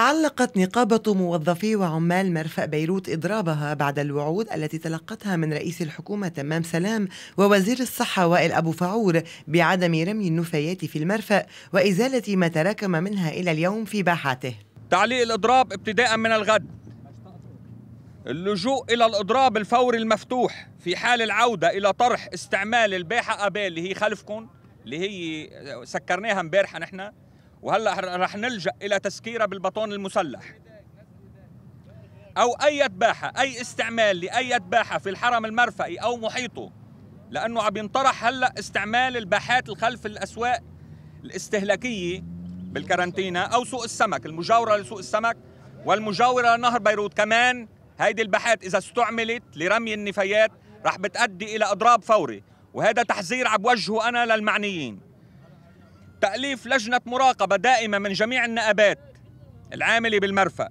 علقت نقابة موظفي وعمال مرفأ بيروت إضرابها بعد الوعود التي تلقتها من رئيس الحكومة تمام سلام ووزير الصحة وائل أبو فعور بعدم رمي النفايات في المرفأ وإزالة ما تراكم منها إلى اليوم في باحاته تعليق الإضراب ابتداء من الغد اللجوء إلى الإضراب الفوري المفتوح في حال العودة إلى طرح استعمال الباحة أبال اللي هي خلفكم اللي هي سكرناها امبارح نحن وهلا رح نلجا الى تسكيره بالبطون المسلح او اي باحه اي استعمال لاي باحه في الحرم المرفئي او محيطه لانه عم ينطرح هلا استعمال الباحات الخلف الاسواق الاستهلاكيه بالكارنتينا او سوق السمك المجاوره لسوق السمك والمجاوره لنهر بيروت كمان هيدي الباحات اذا استعملت لرمي النفايات رح بتؤدي الى اضراب فوري وهذا تحذير عم بوجهه انا للمعنيين تأليف لجنة مراقبة دائمة من جميع النقابات العاملة بالمرفأ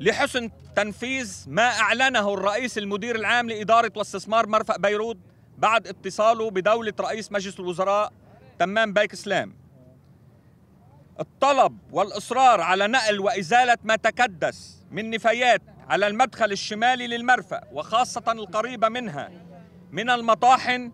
لحسن تنفيذ ما أعلنه الرئيس المدير العام لإدارة واستثمار مرفأ بيروت بعد اتصاله بدولة رئيس مجلس الوزراء تمام بايك سلام الطلب والإصرار على نقل وإزالة ما تكدس من نفايات على المدخل الشمالي للمرفأ وخاصة القريبة منها من المطاحن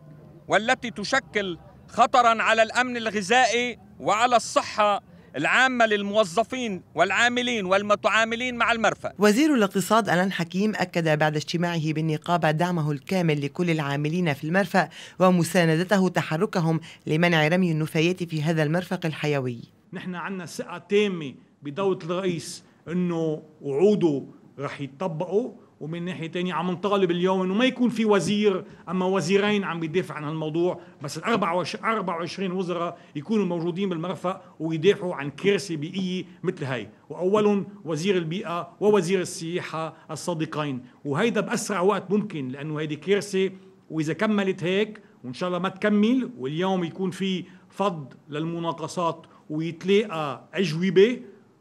والتي تشكل خطرا على الامن الغذائي وعلى الصحه العامة للموظفين والعاملين والمتعاملين مع المرفأ وزير الاقتصاد ألان حكيم أكد بعد اجتماعه بالنقابة دعمه الكامل لكل العاملين في المرفأ ومساندته تحركهم لمنع رمي النفايات في هذا المرفق الحيوي نحن عندنا ثقة تامة بدولة الرئيس أنه وعوده رح يطبقوا ومن ناحية تانية عم نطالب اليوم انه ما يكون في وزير اما وزيرين عم بيدافع عن هالموضوع بس ال 24 وزراء يكونوا موجودين بالمرفأ ويدافعوا عن كارثة بيئية مثل هاي واولهم وزير البيئة ووزير السياحة الصادقين وهيدا باسرع وقت ممكن لانه هيدي كارثة واذا كملت هيك وان شاء الله ما تكمل واليوم يكون في فض للمناقصات ويتلاقى اجوبة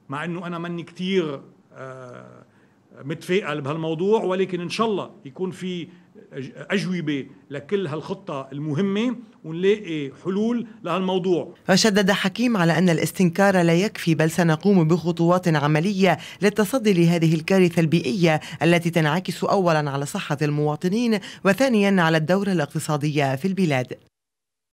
مع انه انا ماني كثير آه متفائل بهالموضوع ولكن ان شاء الله يكون في أجوبة لكل هالخطة المهمة ونلاقي حلول لهالموضوع فشدد حكيم على أن الاستنكار لا يكفي بل سنقوم بخطوات عملية للتصدي لهذه الكارثة البيئية التي تنعكس أولا على صحة المواطنين وثانيا على الدورة الاقتصادية في البلاد